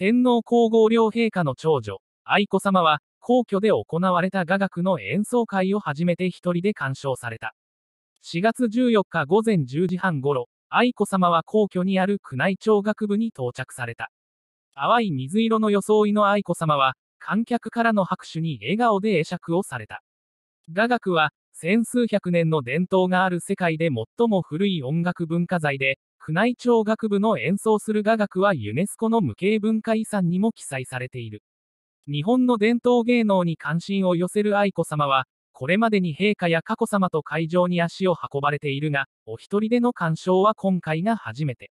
天皇皇后両陛下の長女、愛子さまは、皇居で行われた雅楽の演奏会を初めて一人で鑑賞された。4月14日午前10時半ごろ、愛子さまは皇居にある宮内庁学部に到着された。淡い水色の装いの愛子さまは、観客からの拍手に笑顔で会釈をされた。雅楽は、千数百年の伝統がある世界で最も古い音楽文化財で、宮内庁楽部の演奏する雅楽はユネスコの無形文化遺産にも記載されている。日本の伝統芸能に関心を寄せる愛子さまは、これまでに陛下や佳子さまと会場に足を運ばれているが、お一人での鑑賞は今回が初めて。